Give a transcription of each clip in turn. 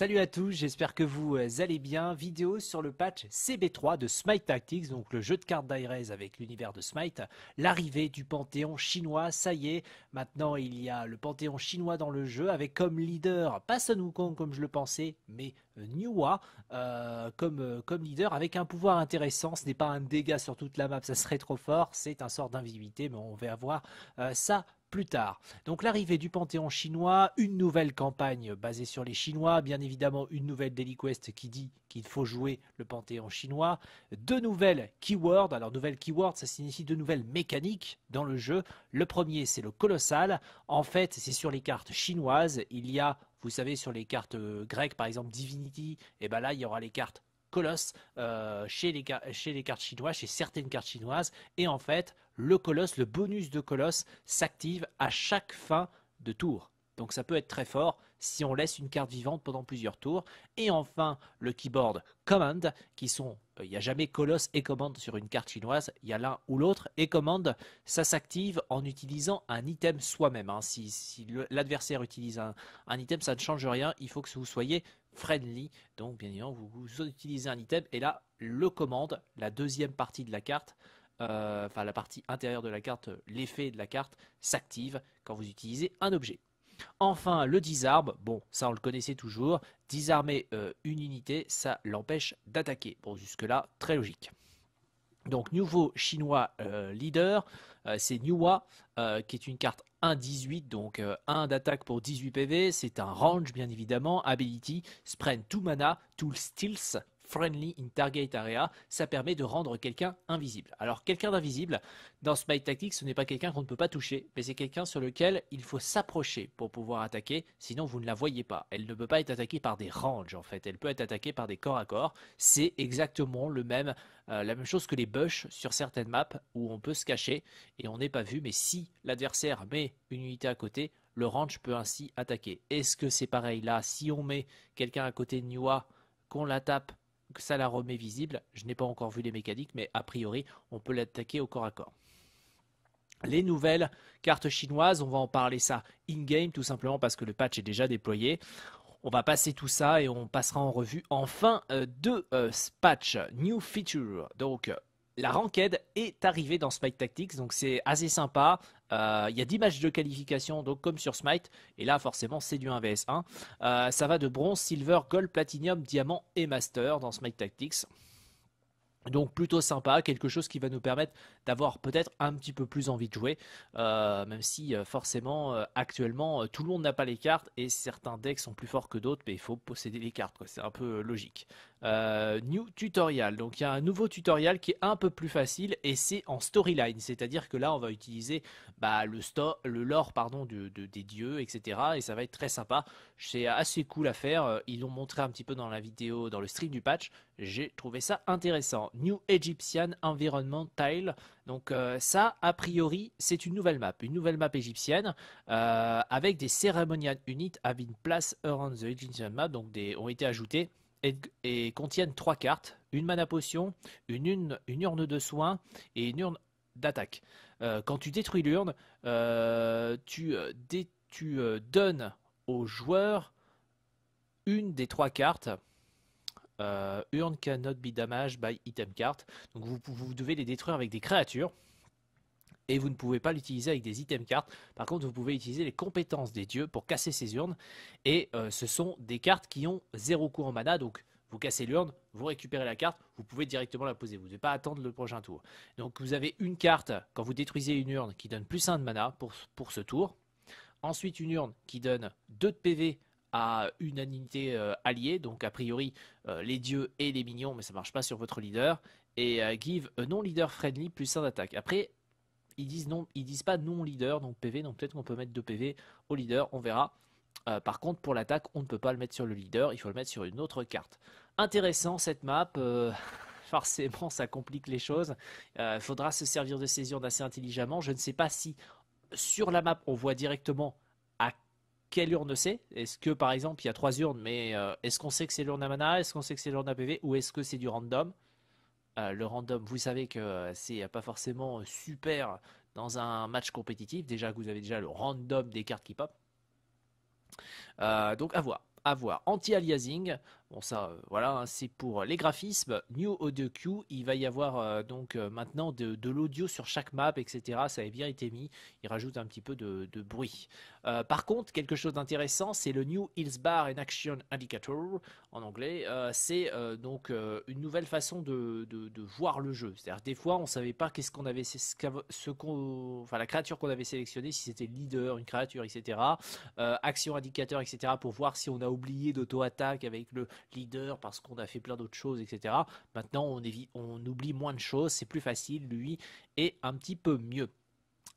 Salut à tous, j'espère que vous euh, allez bien. Vidéo sur le patch CB3 de Smite Tactics, donc le jeu de cartes d'Aires avec l'univers de Smite. L'arrivée du Panthéon chinois, ça y est, maintenant il y a le Panthéon chinois dans le jeu avec comme leader, pas Sun Wukong comme je le pensais, mais euh, Niwa euh, comme, leader avec un pouvoir intéressant. Ce n'est pas un dégât sur toute la map, ça serait trop fort, c'est un sort d'invisibilité, mais on va voir ça plus tard. Donc l'arrivée du Panthéon chinois, une nouvelle campagne basée sur les Chinois, bien évidemment une nouvelle Daily Quest qui dit qu'il faut jouer le Panthéon chinois, deux nouvelles keywords, alors nouvelles keywords ça signifie deux nouvelles mécaniques dans le jeu. Le premier c'est le colossal, en fait c'est sur les cartes chinoises, il y a, vous savez sur les cartes euh, grecques par exemple Divinity, et eh bien là il y aura les cartes Colosse euh, chez les cartes chinoises, chez certaines cartes chinoises. Et en fait, le colosse, le bonus de colosse s'active à chaque fin de tour. Donc ça peut être très fort si on laisse une carte vivante pendant plusieurs tours. Et enfin, le keyboard command, qui sont, euh, il n'y a jamais colosse et Command sur une carte chinoise, il y a l'un ou l'autre. Et Command, ça s'active en utilisant un item soi-même. Hein. Si, l'adversaire utilise un, item, ça ne change rien. Il faut que vous soyez friendly. Donc bien évidemment, vous, utilisez un item. Et là, le Command, la deuxième partie de la carte, euh, enfin la partie intérieure de la carte, l'effet de la carte s'active quand vous utilisez un objet. Enfin, le disarme, bon, ça on le connaissait toujours, disarmer euh, une unité, ça l'empêche d'attaquer. Bon, jusque-là, très logique. Donc, nouveau chinois euh, leader, c'est Niwa, qui est une carte 1-18, donc 1 d'attaque pour 18 PV, c'est un range bien évidemment, ability, Sprint, tout mana, tool steals, Friendly in Target Area, ça permet de rendre quelqu'un invisible. Alors quelqu'un d'invisible, dans Smite Tactics, ce n'est pas quelqu'un qu'on ne peut pas toucher, mais c'est quelqu'un sur lequel il faut s'approcher pour pouvoir attaquer, sinon vous ne la voyez pas. Elle ne peut pas être attaquée par des ranges en fait, elle peut être attaquée par des corps à corps. C'est exactement le même, euh, la même chose que les bush sur certaines maps où on peut se cacher et on n'est pas vu, mais si l'adversaire met une unité à côté, le range peut ainsi attaquer. Est-ce que c'est pareil là Si on met quelqu'un à côté de Niwa, qu'on la tape que ça la remet visible. Je n'ai pas encore vu les mécaniques, mais a priori, on peut l'attaquer au corps à corps. Les nouvelles cartes chinoises, on va en parler ça in-game, tout simplement parce que le patch est déjà déployé. On va passer tout ça et on passera en revue enfin euh, deux euh, patch. New feature. Donc, euh, la ranked est arrivée dans Spike Tactics, donc c'est assez sympa. Euh, il y a 10 matchs de qualification, donc comme sur Smite, et là forcément c'est du 1vs1. Euh, ça va de bronze, silver, gold, platinum, diamant et master dans Smite Tactics. Donc plutôt sympa, quelque chose qui va nous permettre d'avoir peut-être un petit peu plus envie de jouer, euh, même si euh, forcément euh, actuellement tout le monde n'a pas les cartes et certains decks sont plus forts que d'autres, mais il faut posséder les cartes, c'est un peu logique. new tutorial, donc il y a un nouveau tutoriel qui est un peu plus facile et c'est en storyline, c'est-à-dire que là on va utiliser bah, le, le lore pardon, des dieux, etc. Et ça va être très sympa, c'est assez cool à faire, ils l'ont montré un petit peu dans la vidéo, dans le stream du patch, j'ai trouvé ça intéressant. New Egyptian Environment Tile. Donc euh, ça, a priori, c'est une nouvelle map, une nouvelle map égyptienne euh, avec des ceremonial units having place around the Egyptian map, donc des, ont été ajoutés et, contiennent trois cartes, une mana potion, une, une, urne de soins et une urne d'attaque. Euh, quand tu détruis l'urne, tu, tu donnes au joueur une des trois cartes euh, urne cannot be damaged by item card. Donc vous, devez les détruire avec des créatures. Et vous ne pouvez pas l'utiliser avec des item cartes. Par contre, vous pouvez utiliser les compétences des dieux pour casser ces urnes. Et euh, ce sont des cartes qui ont zéro coût en mana. Donc vous cassez l'urne, vous récupérez la carte, vous pouvez directement la poser. Vous ne devez pas attendre le prochain tour. Donc vous avez une carte quand vous détruisez une urne qui donne plus 1 de mana pour, pour ce tour. Ensuite, une urne qui donne 2 de PV à unanimité euh, alliée, donc a priori euh, les dieux et les minions, mais ça marche pas sur votre leader. Et euh, give non-leader friendly plus un d'attaque. Après, ils disent non, ils disent pas non-leader, donc PV, donc peut-être qu'on peut mettre deux PV au leader, on verra. par contre, pour l'attaque, on ne peut pas le mettre sur le leader, il faut le mettre sur une autre carte. Intéressant cette map. forcément, ça complique les choses. Il faudra se servir de urnes assez intelligemment. Je ne sais pas si sur la map, on voit directement quelle urne c'est Est-ce que par exemple il y a trois urnes, mais euh, est-ce qu'on sait que c'est l'urne à mana Est-ce qu'on sait que c'est l'urne à PV Ou est-ce que c'est du random euh, Le random, vous savez que euh, c'est pas forcément super dans un match compétitif. Déjà que vous avez déjà le random des cartes qui pop. donc à voir. À voir. Anti-aliasing, Bon, ça, euh, voilà, hein, c'est pour euh, les graphismes. New Audio Queue, il va y avoir euh, donc maintenant de, l'audio sur chaque map, etc. Ça avait bien été mis. Il rajoute un petit peu de, bruit. par contre, quelque chose d'intéressant, c'est le New Hills Bar and Action Indicator en anglais. c'est donc une nouvelle façon de, voir le jeu. C'est-à-dire, des fois, on savait pas qu'est-ce qu'on avait, enfin, la créature qu'on avait sélectionnée, si c'était leader, une créature, etc. action indicateur, etc. pour voir si on a oublié d'auto-attaque avec le leader parce qu'on a fait plein d'autres choses, etc. Maintenant, on, oublie moins de choses, c'est plus facile, lui, et un petit peu mieux.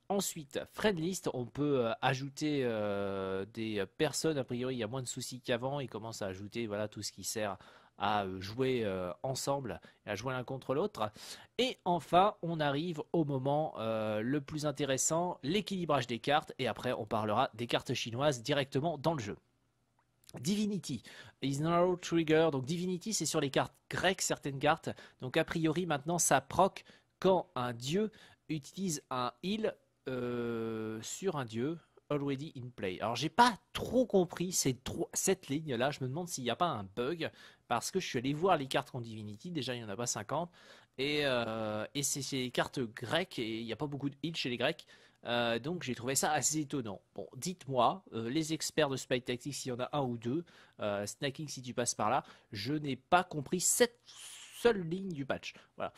Ensuite, friend list, on peut euh, ajouter euh, des personnes. A priori, il y a moins de soucis qu'avant. Il commence à ajouter voilà tout ce qui sert à euh, jouer ensemble à jouer l'un contre l'autre. Et enfin, on arrive au moment le plus intéressant, l'équilibrage des cartes. Et après, on parlera des cartes chinoises directement dans le jeu. Divinity is now trigger. Donc Divinity, c'est sur les cartes grecques, certaines cartes. Donc a priori, maintenant, ça proc quand un dieu utilise un heal euh, sur un dieu already in play. Alors j'ai pas trop compris ces trois, cette ligne là, je me demande s'il n'y a pas un bug, parce que je suis allé voir les cartes en Divinity, déjà il n'y en a pas 50, et, euh, et c'est les cartes grecques, et il n'y a pas beaucoup de heal chez les grecs, euh, donc j'ai trouvé ça assez étonnant. Bon, dites-moi, euh, les experts de Spy Tactics, s'il y en a un ou deux, euh, Snacking si tu passes par là, je n'ai pas compris cette seule ligne du patch. Voilà.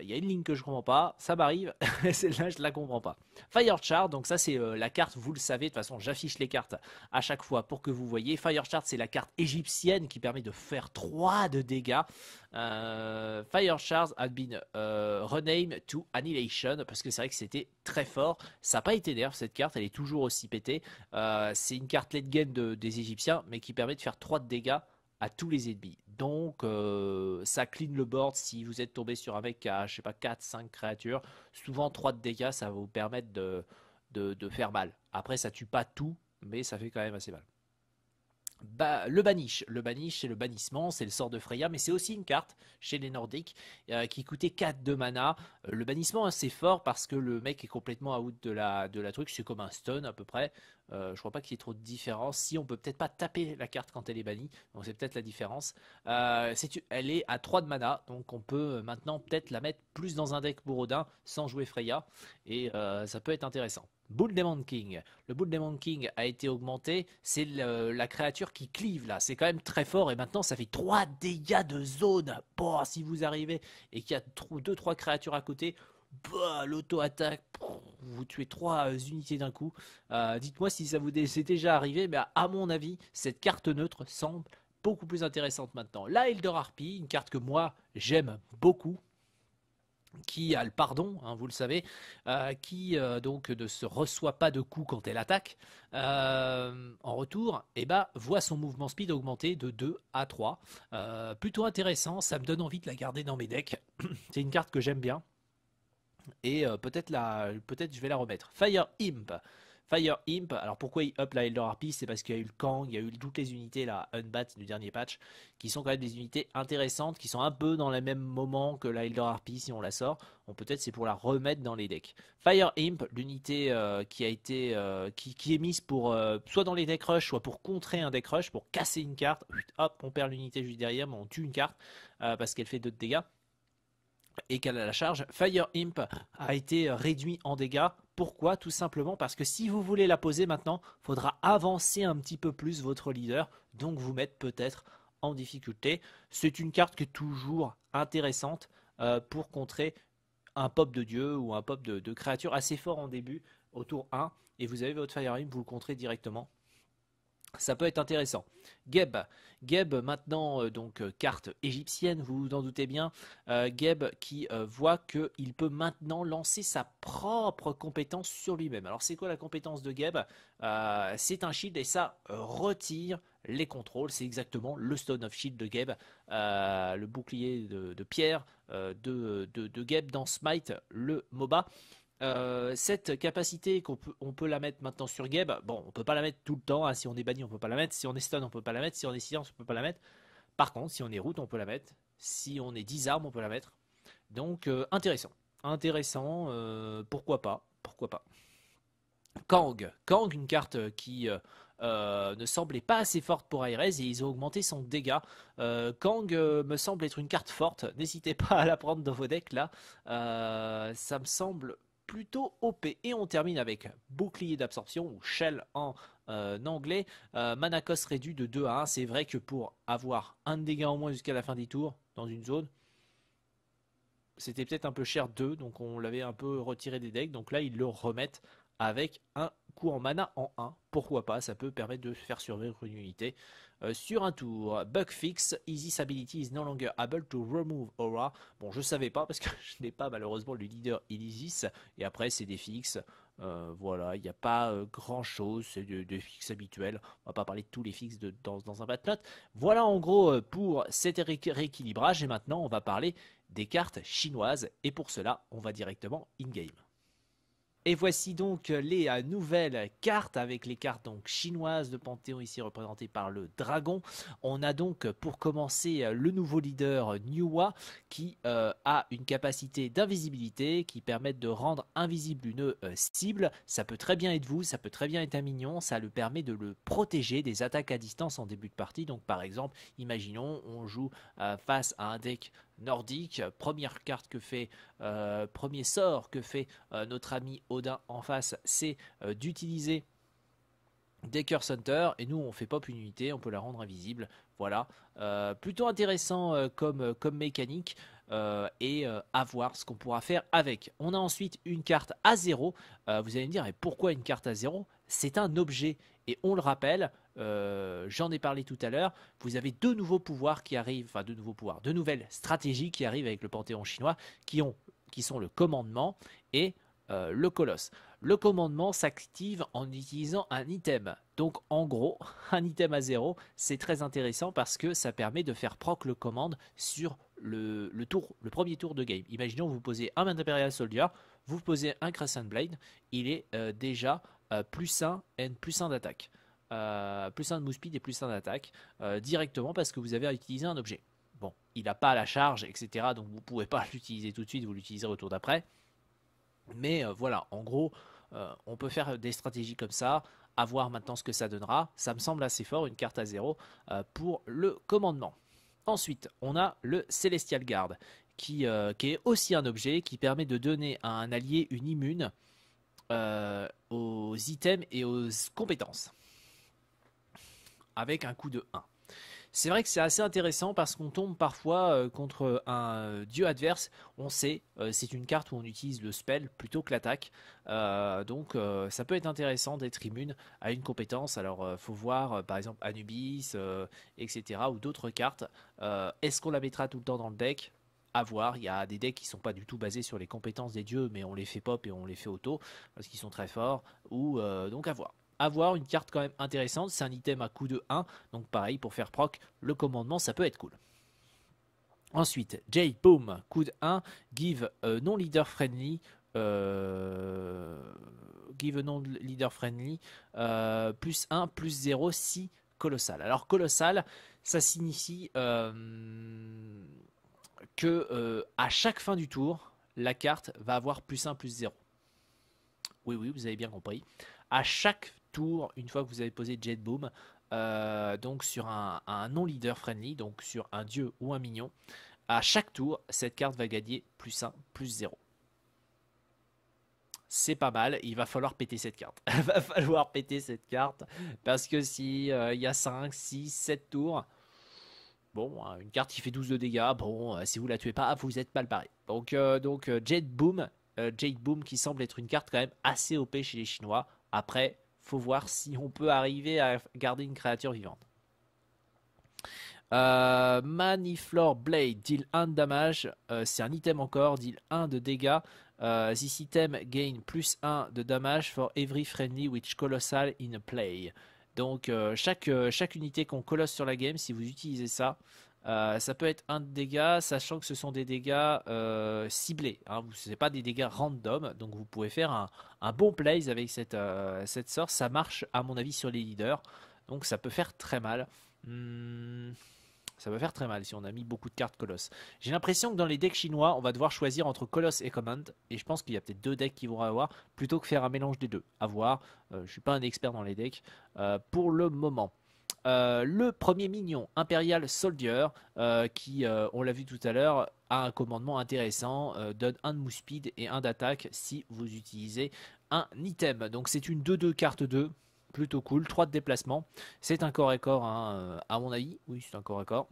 Il euh, y a une ligne que je comprends pas, ça m'arrive, celle-là je ne la comprends pas. Fire Firechart, donc ça c'est euh, la carte, vous le savez, de toute façon j'affiche les cartes à chaque fois pour que vous voyez. Firechart c'est la carte égyptienne qui permet de faire trois de dégâts. Euh, Fire had been euh, renamed to Annihilation parce que c'est vrai que c'était très fort. Ça n'a pas été nerf cette carte, elle est toujours aussi pétée. c'est une carte late game des Égyptiens mais qui permet de faire trois de dégâts à tous les ennemis. Donc, euh, ça clean le board si vous êtes tombé sur un mec qui je sais pas, 4-5 créatures. Souvent, 3 de dégâts, ça va vous permettre de, de, de, faire mal. Après, ça tue pas tout, mais ça fait quand même assez mal le banish. Le c'est le bannissement, c'est le sort de Freya, mais c'est aussi une carte chez les Nordiques euh, qui coûtait 4 de mana. Euh, le bannissement, hein, c'est fort parce que le mec est complètement out de la, de la truc. C'est comme un stun à peu près. Euh, je crois pas qu'il y ait trop de différence. Si on peut peut-être pas taper la carte quand elle est bannie, donc c'est peut-être la différence. elle est à 3 de mana, donc on peut maintenant peut-être la mettre plus dans un deck bourrodin sans jouer Freya, et ça peut être intéressant. Bull King. Le Bull Demon King a été augmenté. C'est la créature qui clive là. C'est quand même très fort. Et maintenant, ça fait 3 dégâts de zone. Bon, bah, si vous arrivez et qu'il y a 2-3 créatures à côté, bah, l'auto-attaque, vous tuez 3 euh, unités d'un coup. Euh, dites-moi si ça vous est déjà arrivé. Mais à mon avis, cette carte neutre semble beaucoup plus intéressante maintenant. La Elder Harpy, une carte que moi j'aime beaucoup qui a le pardon, hein, vous le savez, euh, qui euh, donc ne se reçoit pas de coups quand elle attaque, euh, en retour, eh ben, voit son mouvement speed augmenter de 2 à 3. plutôt intéressant, ça me donne envie de la garder dans mes decks. C'est une carte que j'aime bien. Et peut-être la, peut je vais la remettre. Fire Imp. Fire Imp, alors pourquoi il up la Elder Harpy C'est parce qu'il y a eu le Kang, il y a eu toutes les unités, là, Unbat du dernier patch, qui sont quand même des unités intéressantes, qui sont un peu dans le même moment que la Elder Harpy si on la sort. On peut-être c'est pour la remettre dans les decks. Fire Imp, l'unité euh, qui a été euh, qui, est mise pour euh, soit dans les decks rush, soit pour contrer un deck rush, pour casser une carte. Hop, on perd l'unité juste derrière, mais on tue une carte parce qu'elle fait d'autres dégâts et qu'elle a la charge, Fire Imp a été réduit en dégâts. Pourquoi Tout simplement parce que si vous voulez la poser maintenant, il faudra avancer un petit peu plus votre leader, donc vous mettre peut-être en difficulté. C'est une carte qui est toujours intéressante euh, pour contrer un pop de dieu ou un pop de, créature assez fort en début, au tour 1, et vous avez votre Fire Imp, vous le contrez directement ça peut être intéressant. Geb, maintenant euh, donc euh, carte égyptienne, vous vous en doutez bien. Euh, Geb qui voit qu'il peut maintenant lancer sa propre compétence sur lui-même. Alors c'est quoi la compétence de Geb C'est un shield et ça retire les contrôles. C'est exactement le Stone of Shield de Geb, le bouclier de, pierre de, de Geb dans Smite, le MOBA. Euh, cette capacité qu'on peut, on peut la mettre maintenant sur Geb, bon, on peut pas la mettre tout le temps. Hein. Si on est banni, on peut pas la mettre. Si on est stun, on peut pas la mettre. Si on est silence, on peut pas la mettre. Par contre, si on est route, on peut la mettre. Si on est 10 armes, on peut la mettre. Donc, euh, intéressant. Intéressant, euh, pourquoi pas Pourquoi pas Kang. Kang, une carte qui ne semblait pas assez forte pour Ares. et ils ont augmenté son dégât. Kang me semble être une carte forte. N'hésitez pas à la prendre dans vos decks là. ça me semble plutôt OP. Et on termine avec bouclier d'absorption ou shell en euh, anglais. Euh, mana réduit de 2 à 1. C'est vrai que pour avoir un dégât en moins jusqu'à la fin des tours dans une zone, c'était peut-être un peu cher 2, donc on l'avait un peu retiré des decks. Donc là, ils le remettent avec un coup en mana en 1. Pourquoi pas Ça peut permettre de faire survivre une unité. Euh, sur un tour. Bug fix, Isis ability is no longer able to remove aura. Bon, je ne savais pas parce que je n'ai pas malheureusement le leader Isis. Et après, c'est des fixes. Euh, voilà, il n'y a pas euh, grand chose, c'est des fixes habituels. On On va pas parler de tous les fixes dans, un bat note. Voilà en gros pour cet rééquilibrage. Et maintenant, on va parler des cartes chinoises. Et pour cela, on va directement in-game. Et voici donc les euh, nouvelles cartes avec les cartes donc chinoises de Panthéon ici représentées par le dragon. On a donc euh, pour commencer euh, le nouveau leader Niwa qui a une capacité d'invisibilité qui permet de rendre invisible une cible. Ça peut très bien être vous, ça peut très bien être un mignon, ça le permet de le protéger des attaques à distance en début de partie. Donc par exemple, imaginons on joue face à un deck nordique. Première carte que fait, euh, premier sort que fait euh, notre ami Odin en face, c'est euh, d'utiliser Decker Center. Et nous, on fait pop une unité, on peut la rendre invisible. Voilà. plutôt intéressant comme, comme mécanique. et à voir ce qu'on pourra faire avec. On a ensuite une carte à zéro. vous allez me dire, et pourquoi une carte à zéro c'est un objet. Et on le rappelle, euh, j'en ai parlé tout à l'heure, vous avez deux nouveaux pouvoirs qui arrivent, enfin deux nouveaux pouvoirs, deux nouvelles stratégies qui arrivent avec le Panthéon chinois, qui, ont, qui sont le commandement et euh, le colosse. Le commandement s'active en utilisant un item. Donc en gros, un item à zéro, c'est très intéressant parce que ça permet de faire proc le commande sur le, tour, le premier tour de game. Imaginons vous posez un Imperial Soldier, vous posez un Crescent Blade, il est euh, déjà euh, plus 1 et plus 1 d'attaque. Euh, plus 1 de mousse speed et plus 1 d'attaque euh, directement parce que vous avez à utiliser un objet. Bon, il n'a pas la charge, etc. Donc vous ne pouvez pas l'utiliser tout de suite, vous l'utilisez au tour d'après. Mais voilà, en gros, on peut faire des stratégies comme ça à voir maintenant ce que ça donnera. Ça me semble assez fort, une carte à zéro pour le commandement. Ensuite, on a le Celestial Guard, qui, est aussi un objet qui permet de donner à un allié une immune euh, aux items et aux compétences. Avec un coup de 1. C'est vrai que c'est assez intéressant parce qu'on tombe parfois euh, contre un euh, dieu adverse. On sait, c'est une carte où on utilise le spell plutôt que l'attaque. donc ça peut être intéressant d'être immune à une compétence. Alors faut voir par exemple Anubis, etc. ou d'autres cartes. Est-ce qu'on la mettra tout le temps dans le deck avoir, Il y a des decks qui sont pas du tout basés sur les compétences des dieux, mais on les fait pop et on les fait auto parce qu'ils sont très forts. Ou euh, donc à voir. Avoir une carte quand même intéressante, c'est un item à coût de 1, donc pareil pour faire proc, le commandement ça peut être cool. Ensuite, Jay, boom, coup de 1, euh, euh, give non leader friendly, give non leader friendly, plus 1, plus 0 si colossal. Alors colossal, ça signifie que euh, à chaque fin du tour, la carte va avoir plus 1, plus 0. Oui, oui, vous avez bien compris. À chaque tour, une fois que vous avez posé Jet Boom, euh, donc sur un, non-leader friendly, donc sur un dieu ou un mignon, à chaque tour, cette carte va gagner plus 1, plus 0. C'est pas mal, il va falloir péter cette carte. il va falloir péter cette carte, parce que si euh, il y a 5, 6, 7 tours, Bon, hein, une carte qui fait 12 de dégâts, bon, euh, si vous la tuez pas, vous êtes mal barré. Donc, euh, donc euh, Jade Boom, Jade Boom qui semble être une carte quand même assez OP chez les Chinois. Après, faut voir si on peut arriver à garder une créature vivante. Euh, Blade, deal 1 de damage, c'est un item encore, deal 1 de dégâts. this item gain plus 1 de damage for every friendly which colossal in play. Donc euh, chaque, euh, chaque unité qu'on colosse sur la game, si vous utilisez ça, euh, ça peut être un de dégâts, sachant que ce sont des dégâts ciblés. Hein, ce n'est pas des dégâts random, donc vous pouvez faire un, un bon plays avec cette, cette sorte. Ça marche à mon avis sur les leaders, donc ça peut faire très mal. Hmm. Ça va faire très mal si on a mis beaucoup de cartes Colosse. J'ai l'impression que dans les decks chinois, on va devoir choisir entre Colosse et Command. Et je pense qu'il y a peut-être deux decks qui vont avoir plutôt que faire un mélange des deux. À voir. Euh, je ne suis pas un expert dans les decks euh, pour le moment. Euh, le premier minion, Imperial Soldier, qui, on l'a vu tout à l'heure, a un commandement intéressant, donne un de move speed et un d'attaque si vous utilisez un item. Donc c'est une 2-2 carte 2 plutôt cool. 3 de déplacement. C'est un corps et corps, hein, euh, à mon avis. Oui, c'est un corps à corps.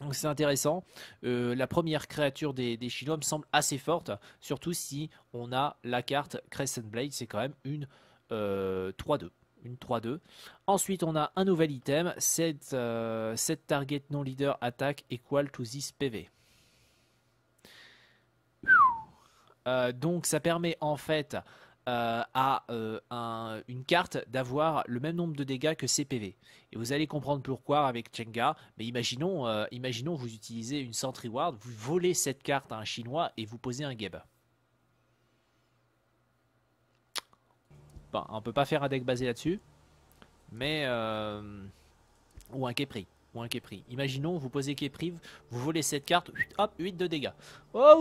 Donc c'est intéressant. Euh, la première créature des, des semble assez forte, surtout si on a la carte Crescent Blade, c'est quand même une 3-2. Euh, une 3-2. Ensuite, on a un nouvel item, cette, cette target non leader attaque equal to this PV. donc ça permet en fait à euh, euh, une carte d'avoir le même nombre de dégâts que CPV. Et vous allez comprendre pourquoi avec Chenga. Mais imaginons, euh, imaginons vous utilisez une Sentry Ward, vous volez cette carte à un Chinois et vous posez un Geb. Bon, on peut pas faire un deck basé là-dessus, mais ou un Kepri ou un Imaginons, vous posez Képrive, vous volez cette carte, hop, 8 de dégâts. Ah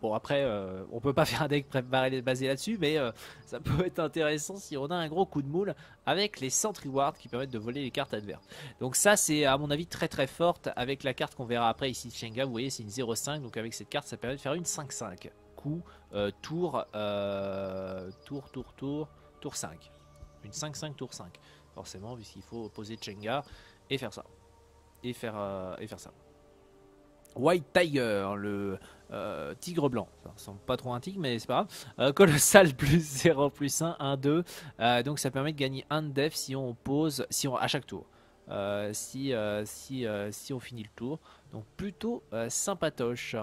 bon, après, on euh, on peut pas faire un deck préparé basé là-dessus, mais euh, ça peut être intéressant si on a un gros coup de moule avec les Sentry Ward qui permettent de voler les cartes adverses. Donc, ça, c'est à mon avis très très forte avec la carte qu'on verra après ici de Shenga. Vous voyez, c'est une 0-5, donc avec cette carte, ça permet de faire une 5-5. Coup, euh, tour, tour, tour, tour, tour 5. Une 5-5, tour 5 forcément, puisqu'il faut poser Chenga et faire ça. Et faire, euh, et faire ça. White Tiger, le euh, tigre blanc. Ça pas trop à un tigre, mais c'est pas grave. Euh, colossal plus 0 plus 1, 1, 2. donc ça permet de gagner un def si on pose si on, à chaque tour. si, si, si on finit le tour. Donc plutôt sympatoche.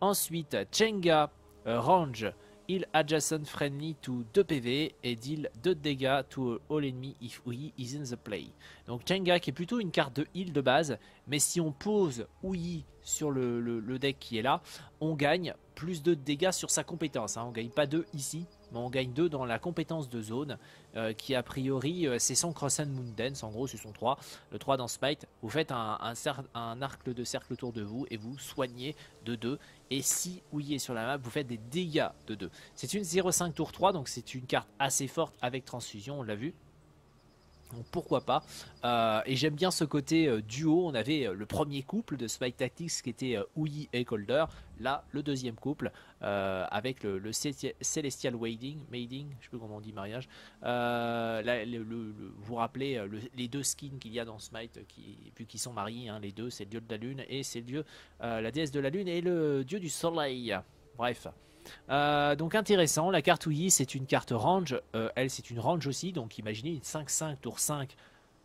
Ensuite, Chenga, Range. Heal adjacent friendly to 2 PV et deal 2 dégâts to all enemy if Ui is in the play. Donc Chenga qui est plutôt une carte de heal de base, mais si on pose Ui sur le, deck qui est là, on gagne plus de dégâts sur sa compétence. Hein. On gagne pas 2 ici, mais on gagne 2 dans la compétence de zone, euh, qui a priori euh, c'est son Cross and Moon Dance, en gros ce son 3. Le 3 dans Spite, vous faites un, un arc de cercle autour de vous et vous soignez de 2. Et si Ouillé sur la map, vous faites des dégâts de 2. C'est une 0,5 tour 3, donc c'est une carte assez forte avec transfusion, on l'a vu. Donc pourquoi pas euh, Et j'aime bien ce côté euh, duo. On avait euh, le premier couple de Smite Tactics qui était Ouyi et Colder. Là, le deuxième couple avec le, Celestial Wading, Maiding, je sais plus comment on dit mariage. vous vous rappelez les deux skins qu'il y a dans Smite, qui, sont mariés, hein, les deux, c'est le dieu de la lune et c'est le dieu, la déesse de la lune et le dieu du soleil. Bref. Euh, donc intéressant, la carte Wii c'est une carte range, euh, elle c'est une range aussi, donc imaginez une 5-5 tour 5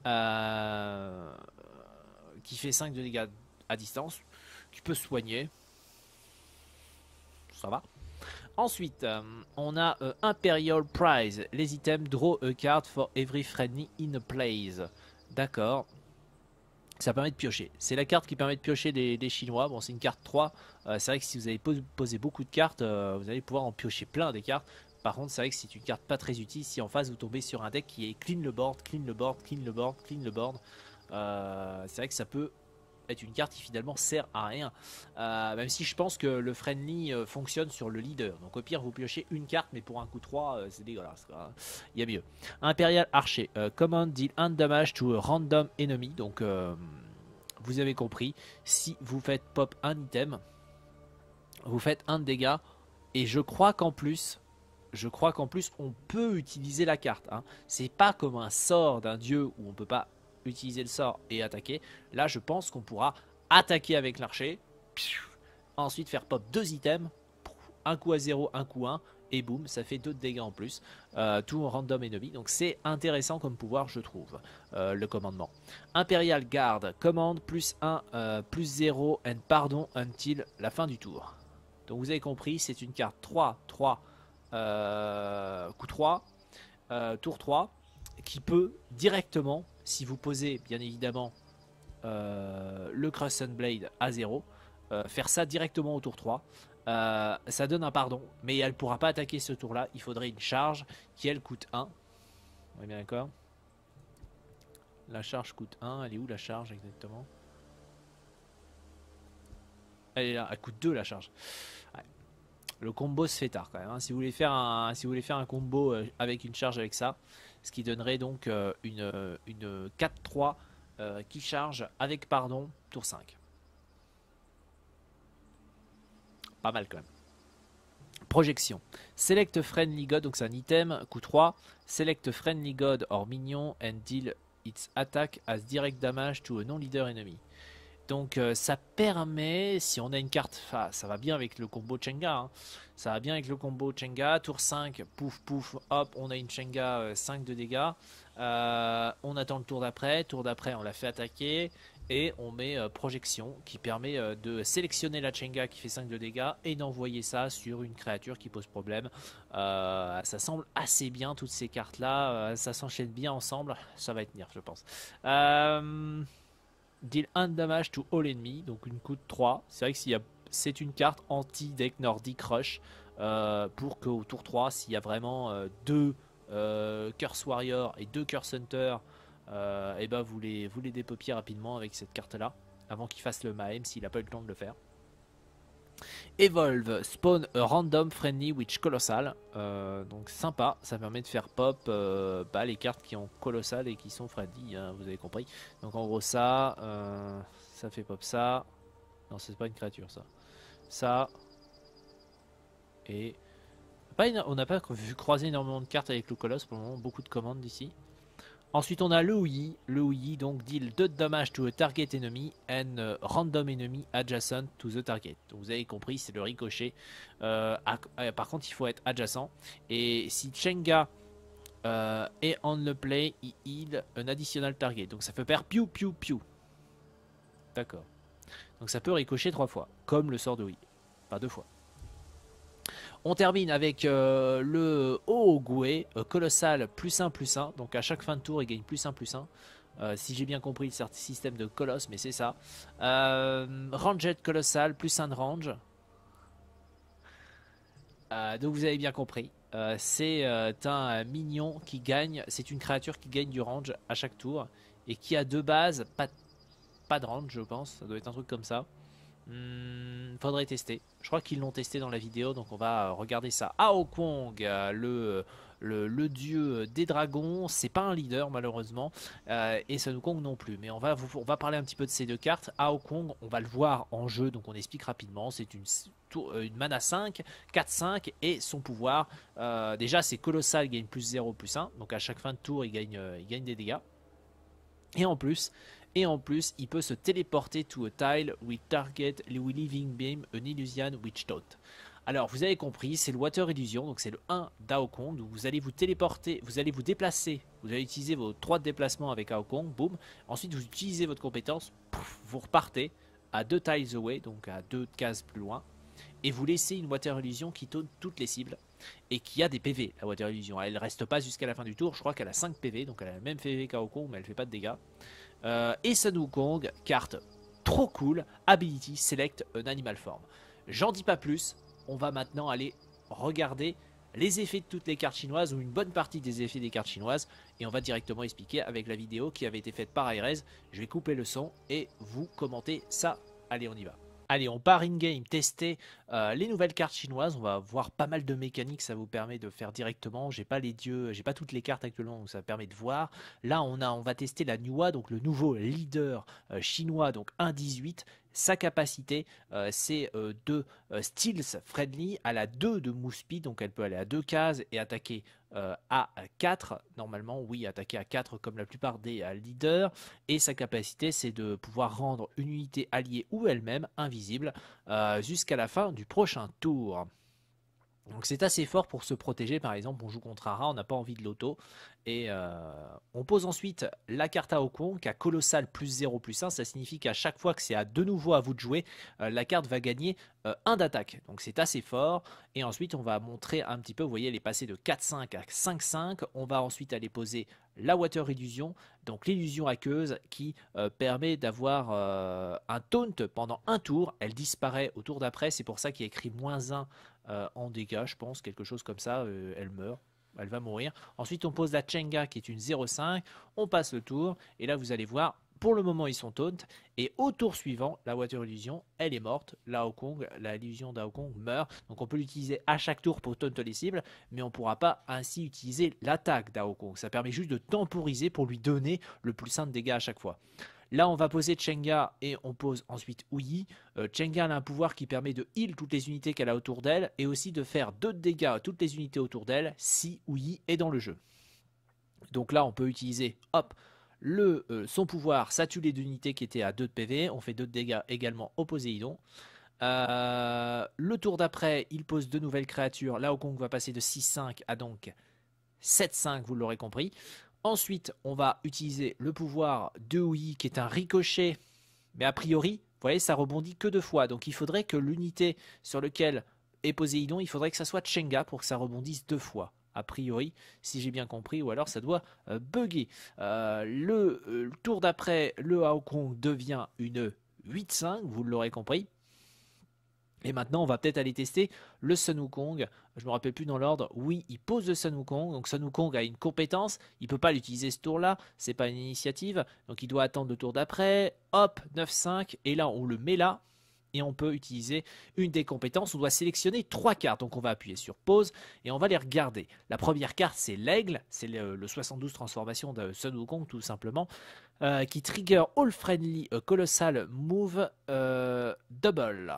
euh, qui fait 5 de dégâts à distance, qui peut soigner, ça va. Ensuite, on a Imperial Prize, les items draw a card for every friendly in a place. D'accord, ça permet de piocher. C'est la carte qui permet de piocher des, Chinois. Bon, c'est une carte 3. Euh, c'est vrai que si vous avez posé beaucoup de cartes, euh, vous allez pouvoir en piocher plein des cartes. Par contre, c'est vrai que c'est une carte pas très utile si en face vous tombez sur un deck qui est clean le board, clean le board, clean le board, clean le board. Euh, c'est vrai que ça peut est une carte qui finalement sert à rien. Euh, même si je pense que le friendly euh, fonctionne sur le leader. Donc au pire, vous piochez une carte, mais pour un coup 3, euh, c'est dégueulasse. Il y a mieux. Imperial Archer. command deal un damage to a random enemy. Donc vous avez compris. Si vous faites pop un item, vous faites un dégât. Et je crois qu'en plus, je crois qu'en plus on peut utiliser la carte. Hein. C'est pas comme un sort d'un dieu où on peut pas utiliser le sort et attaquer. Là, je pense qu'on pourra attaquer avec l'archer, ensuite faire pop deux items, un coup à 0, un coup à 1, et boum, ça fait deux dégâts en plus, euh, tout en random ennemi. Donc c'est intéressant comme pouvoir, je trouve, euh, le commandement. Impérial garde commande plus 1, euh, plus 0, and pardon until la fin du tour. Donc vous avez compris, c'est une carte 3, 3, coup 3, tour 3, qui peut directement si vous posez bien évidemment euh, le Crust and Blade à 0, euh, faire ça directement au tour 3, euh, ça donne un pardon, mais elle ne pourra pas attaquer ce tour-là, il faudrait une charge qui elle coûte 1. On est bien d'accord La charge coûte 1, elle est où la charge exactement Elle est là, elle coûte 2 la charge. Le combo se fait tard quand même, hein. si, vous voulez faire un, si vous voulez faire un combo avec une charge avec ça, ce qui donnerait donc euh, une, 4-3 euh, euh, qui charge avec pardon tour 5. Pas mal quand même. Projection. Select Friendly God, donc c'est un item, coup 3. Select Friendly God or Minion and deal its attack as direct damage to a non-leader enemy. Donc euh, ça permet, si on a une carte, ça va bien avec le combo Chenga, hein. ça va bien avec le combo Chenga, tour 5, pouf pouf, hop, on a une Chenga 5 euh, de dégâts, euh, on attend le tour d'après, tour d'après on la fait attaquer, et on met projection qui permet de sélectionner la Chenga qui fait 5 de dégâts et d'envoyer ça sur une créature qui pose problème. ça semble assez bien toutes ces cartes là, ça s'enchaîne bien ensemble, ça va être nerf je pense. Euh... Deal un damage to all enemy, donc une de 3. C'est vrai que s'il y a c'est une carte anti-deck Nordic Rush euh, pour qu'au tour 3, s'il y a vraiment euh, deux euh, Curse Warrior et deux Curse Hunter, et euh, eh ben vous les, vous les rapidement avec cette carte là avant qu'il fasse le Mahem s'il n'a pas eu le temps de le faire. Evolve spawn a random friendly which colossal. Euh, donc sympa, ça permet de faire pop euh, bah, les cartes qui ont colossal et qui sont friendly, hein, vous avez compris. Donc en gros ça, euh, ça fait pop ça. Non, c'est pas une créature ça. Ça. Et... Pas On n'a pas vu croiser énormément de cartes avec le colosse pour le moment, beaucoup de commandes d'ici. Ensuite, on a le OUI. Le OUI donc deal 2 de dommages to a target enemy and euh, random enemy adjacent to the target. vous avez compris, c'est le ricochet. Euh, euh, par contre, il faut être adjacent. Et si Chenga est on the play, il heal un additional target. Donc ça peut faire piou piou piou. D'accord. Donc ça peut ricocher trois fois, comme le sort de Wii. Pas deux fois. On termine avec euh, le Oogwe, euh, colossal plus 1 plus 1. Donc à chaque fin de tour, il gagne plus 1 plus 1. Euh, si j'ai bien compris, le système de colosse, mais c'est ça. Ranged colossal plus 1 de range. donc vous avez bien compris. c'est un mignon qui gagne. C'est une créature qui gagne du range à chaque tour. Et qui a deux bases, pas, pas de range, je pense. Ça doit être un truc comme ça. Hmm, faudrait tester. Je crois qu'ils l'ont testé dans la vidéo, donc on va regarder ça. Aokong le, le, le dieu des dragons, c'est pas un leader malheureusement, euh, et nous Kong non plus. Mais on va, va parler un petit peu de ces deux cartes. Aokong on va le voir en jeu, donc on explique rapidement. C'est une, euh, une mana 5, 4-5, et son pouvoir. Euh, déjà, c'est colossal, il gagne plus 0, plus 1, donc à chaque fin de tour, il gagne, euh, il gagne des dégâts. Et en plus, et en plus, il peut se téléporter to a tile with target with living beam an illusion which tot. Alors, vous avez compris, c'est le Water Illusion, donc c'est le 1 d'Aokong, où vous allez vous téléporter, vous allez vous déplacer, vous allez utiliser vos 3 déplacement avec Aokong, boum. Ensuite, vous utilisez votre compétence, vous repartez à 2 tiles away, donc à 2 cases plus loin, et vous laissez une Water Illusion qui tourne toutes les cibles et qui a des PV, la Water Illusion. Elle ne reste pas jusqu'à la fin du tour, je crois qu'elle a 5 PV, donc elle a le même PV qu'Aokong, mais elle ne fait pas de dégâts. Euh, et Sun Wukong, carte trop cool, Ability Select un Animal Form. J'en dis pas plus, on va maintenant aller regarder les effets de toutes les cartes chinoises ou une bonne partie des effets des cartes chinoises et on va directement expliquer avec la vidéo qui avait été faite par Aires. Je vais couper le son et vous commenter ça. Allez, on y va. Allez, on part in-game, tester euh, les nouvelles cartes chinoises. On va voir pas mal de mécaniques, ça vous permet de faire directement. J'ai pas les dieux, j'ai pas toutes les cartes actuellement, donc ça permet de voir. Là, on, a, on va tester la Nua, donc le nouveau leader euh, chinois, donc 1-18. Sa capacité, c'est de steals friendly à la 2 de Mouspi, donc elle peut aller à 2 cases et attaquer euh, à 4, normalement oui, attaquer à 4 comme la plupart des euh, leaders, et sa capacité c'est de pouvoir rendre une unité alliée ou elle-même invisible euh, jusqu'à la fin du prochain tour. Donc c'est assez fort pour se protéger, par exemple, on joue contre Ara, on n'a pas envie de l'auto. Et euh, on pose ensuite la carte à Okon, qui a colossal plus 0 plus 1. Ça signifie qu'à chaque fois que c'est à de nouveau à vous de jouer, euh, la carte va gagner 1 euh, d'attaque. Donc c'est assez fort. Et ensuite, on va montrer un petit peu, vous voyez, elle est passée de 4-5 à 5-5. On va ensuite aller poser la Water Illusion, donc l'illusion aqueuse qui permet d'avoir un taunt pendant un tour. Elle disparaît au tour d'après, c'est pour ça qu'il y a écrit moins 1 euh, en dégâts, je pense, quelque chose comme ça. Euh, elle meurt elle va mourir. Ensuite, on pose la Chenga qui est une 0,5. On passe le tour. Et là, vous allez voir, pour le moment, ils sont taunts. Et au tour suivant, la voiture illusion, elle est morte. La Kong, la illusion Kong meurt. Donc, on peut l'utiliser à chaque tour pour taunt les cibles. Mais on ne pourra pas ainsi utiliser l'attaque Kong, Ça permet juste de temporiser pour lui donner le plus de dégâts à chaque fois. Là, on va poser Chenga et on pose ensuite Ouyi. Euh, Chenga a un pouvoir qui permet de heal toutes les unités qu'elle a autour d'elle et aussi de faire 2 dégâts à toutes les unités autour d'elle si Ouyi est dans le jeu. Donc là, on peut utiliser hop, le, euh, son pouvoir, ça tue les deux unités qui étaient à 2 de PV. On fait 2 dégâts également au Poséidon. Euh, le tour d'après, il pose deux nouvelles créatures. Là, Kong va passer de 6-5 à donc 7-5, vous l'aurez compris. Ensuite, on va utiliser le pouvoir de oui qui est un ricochet, mais a priori, vous voyez, ça rebondit que deux fois. Donc il faudrait que l'unité sur laquelle est Poséidon, il faudrait que ça soit Chenga pour que ça rebondisse deux fois a priori, si j'ai bien compris, ou alors ça doit euh, bugger. Euh, euh, le, tour d'après, le Haokong devient une 8-5, vous l'aurez compris. Et maintenant, on va peut-être aller tester le Sun Wukong. Je me rappelle plus dans l'ordre. Oui, il pose le Sun Wukong. Donc Sun Wukong a une compétence. Il ne peut pas l'utiliser ce tour-là. ce C'est pas une initiative. Donc il doit attendre le tour d'après. Hop, 9-5. Et là, on le met là. Et on peut utiliser une des compétences. On doit sélectionner trois cartes. Donc on va appuyer sur pause et on va les regarder. La première carte, c'est l'aigle. C'est le, 72 transformation de Sun Wukong, tout simplement. Euh, qui trigger All Friendly euh, Colossal Move euh, Double.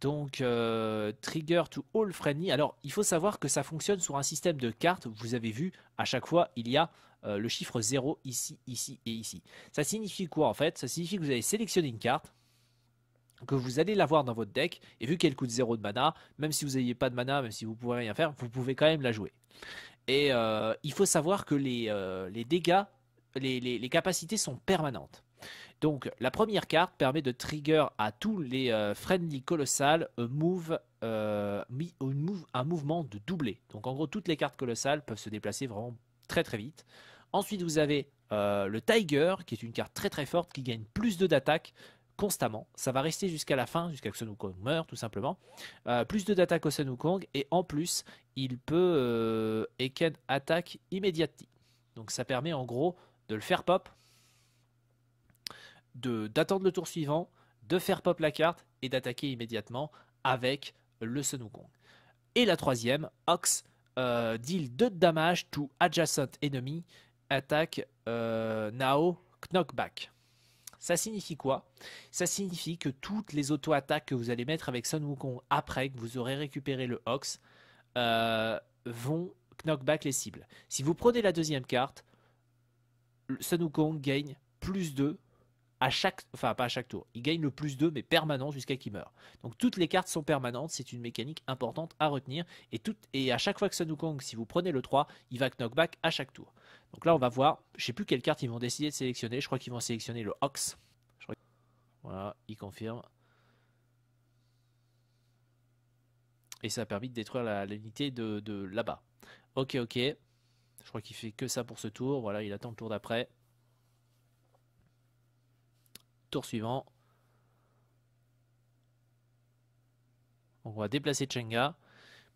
Donc, euh, Trigger to All Friendly. Alors, il faut savoir que ça fonctionne sur un système de cartes. Vous avez vu, à chaque fois, il y a euh, le chiffre 0 ici, ici et ici. Ça signifie quoi en fait Ça signifie que vous avez sélectionné une carte, que vous allez l'avoir dans votre deck, et vu qu'elle coûte 0 de mana, même si vous n'ayez pas de mana, même si vous ne pouvez rien faire, vous pouvez quand même la jouer. Et euh, il faut savoir que les, dégâts, les capacités sont permanentes. Donc la première carte permet de trigger à tous les euh, friendly colossales un, euh, mouvement de doublé. Donc en gros toutes les cartes colossales peuvent se déplacer vraiment très très vite. Ensuite vous avez euh, le Tiger qui est une carte très très forte qui gagne plus de d'attaque constamment. Ça va rester jusqu'à la fin, jusqu'à ce que Sun Wukong meure tout simplement. plus de d'attaque au Sun Wukong et en plus il peut Eken attaque immédiatement. Donc ça permet en gros de le faire pop d'attendre le tour suivant, de faire pop la carte et d'attaquer immédiatement avec le Wukong Et la troisième, Ox, euh, deal 2 de damage to adjacent enemy, attaque now, euh, Nao knockback. Ça signifie quoi Ça signifie que toutes les auto-attaques que vous allez mettre avec Sun Wukong après que vous aurez récupéré le Ox euh, vont knockback les cibles. Si vous prenez la deuxième carte, Sun Wukong gagne plus 2 à chaque, enfin pas à chaque tour, il gagne le plus 2 mais permanent jusqu'à qu'il meure. Donc toutes les cartes sont permanentes, c'est une mécanique importante à retenir et, à chaque fois que nous Wukong, si vous prenez le 3, il va knockback à chaque tour. Donc là on va voir, je sais plus quelle cartes ils vont décider de sélectionner, je crois qu'ils vont sélectionner le Ox. Voilà, il confirme. Et ça a permis de détruire l'unité de, de là-bas. Ok, ok. Je crois qu'il fait que ça pour ce tour. Voilà, il attend le tour d'après. Tour suivant. On va déplacer Chenga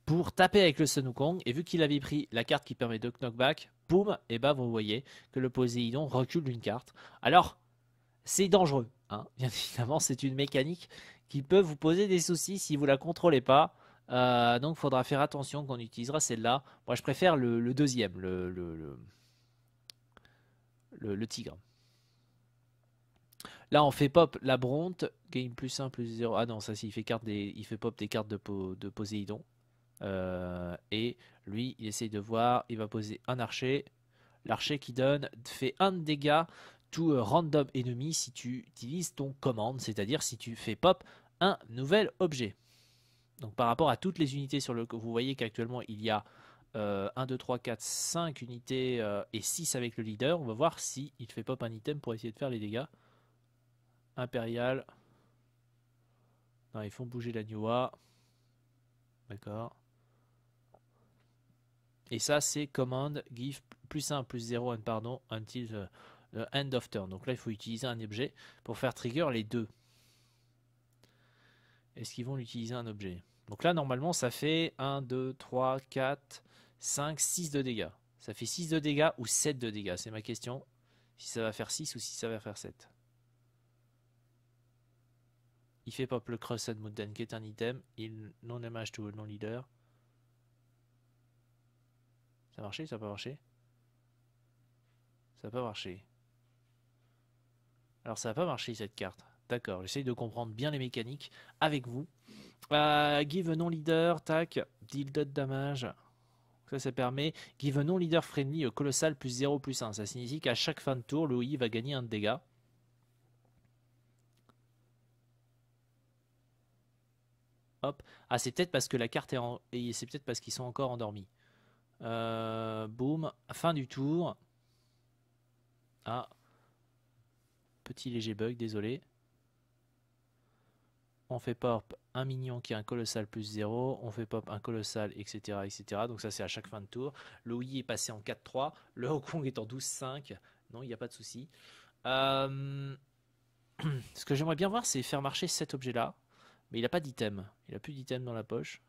pour taper avec le Sun Wukong. Et vu qu'il avait pris la carte qui permet de knockback, boum, et eh bah ben, vous voyez que le Poséidon recule d'une carte. Alors, c'est dangereux. Hein Bien évidemment, c'est une mécanique qui peut vous poser des soucis si vous la contrôlez pas. Euh, donc, il faudra faire attention qu'on utilisera celle-là. Moi, je préfère le, deuxième, le, le tigre. Là, on fait pop la Bronte, Game plus 1, plus 0. Ah non, ça, il fait, carte il fait pop des cartes de, Poséidon. Euh, et lui, il essaye de voir, il va poser un archer. L'archer qui donne fait un dégât tout euh, random ennemi si tu utilises ton commande, c'est-à-dire si tu fais pop un nouvel objet. Donc par rapport à toutes les unités sur le... Vous voyez qu'actuellement il y a 1, 2, 3, 4, 5 unités euh, et 6 avec le leader. On va voir si il fait pop un item pour essayer de faire les dégâts. Impérial. Non, ils font bouger la Niwa. D'accord. Et ça, c'est command give plus 1 plus 0 and pardon until the, end of turn. Donc là, il faut utiliser un objet pour faire trigger les deux. Est-ce qu'ils vont utiliser un objet Donc là, normalement, ça fait 1, 2, 3, 4, 5, 6 de dégâts. Ça fait 6 de dégâts ou 7 de dégâts, c'est ma question. Si ça va faire 6 ou si ça va faire 7. Il fait pop le cross Mooden qui est un item. Il non damage to non leader. Ça a marché Ça n'a pas marché Ça n'a pas marché. Alors ça n'a pas marché cette carte. D'accord, j'essaye de comprendre bien les mécaniques avec vous. Euh, give non-leader, tac, deal dot damage. Ça, ça permet. Give non-leader friendly euh, colossal plus 0 plus 1. Ça signifie qu'à chaque fin de tour, le va gagner un dégât. Ah, c'est peut-être parce que la carte est en... et c'est peut-être parce qu'ils sont encore endormis. Euh, boum. Fin du tour. Ah. Petit léger bug, désolé. On fait pop un mignon qui est un colossal plus 0. On fait pop un colossal, etc. etc. Donc ça, c'est à chaque fin de tour. Le est passé en 4-3. Le Kong est en 12-5. Non, il n'y a pas de souci. Euh, ce que j'aimerais bien voir, c'est faire marcher cet objet-là. Mais il n'a pas d'item. Il n'a plus d'item dans la poche.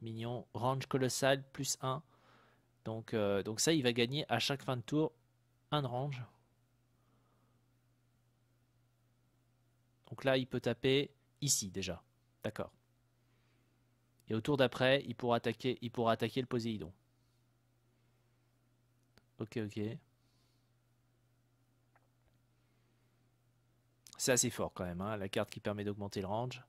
Mignon. Range colossal, plus 1. Donc, euh, donc ça, il va gagner à chaque fin de tour un de range. Donc là, il peut taper ici déjà. D'accord. Et au tour d'après, il pourra attaquer, il pourra attaquer le Poséidon. Ok, ok. C'est assez fort quand même, hein, la carte qui permet d'augmenter le range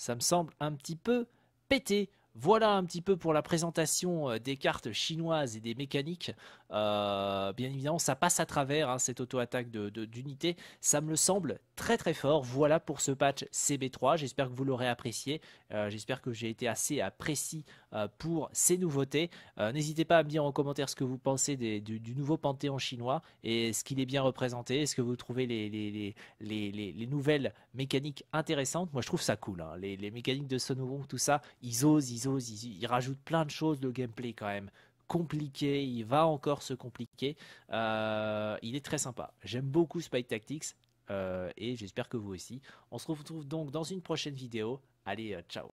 ça me semble un petit peu pété. Voilà un petit peu pour la présentation euh, des cartes chinoises et des mécaniques. Euh, bien évidemment, ça passe à travers hein, cette auto-attaque d'unité. ça me le semble très très fort. Voilà pour ce patch CB3. J'espère que vous l'aurez apprécié. Euh, j'espère que j'ai été assez apprécié. Euh, pour ces nouveautés. Euh, n'hésitez pas à me dire en commentaire ce que vous pensez du, nouveau Panthéon chinois et ce qu'il est bien représenté, est-ce que vous trouvez les, nouvelles mécaniques intéressantes. Moi je trouve ça cool, hein. les, mécaniques de nouveau, tout ça, ils osent, ils osent, ils, rajoutent plein de choses le gameplay quand même compliqué, il va encore se compliquer. Euh, il est très sympa. J'aime beaucoup Spy Tactics et j'espère que vous aussi. On se retrouve donc dans une prochaine vidéo. Allez, ciao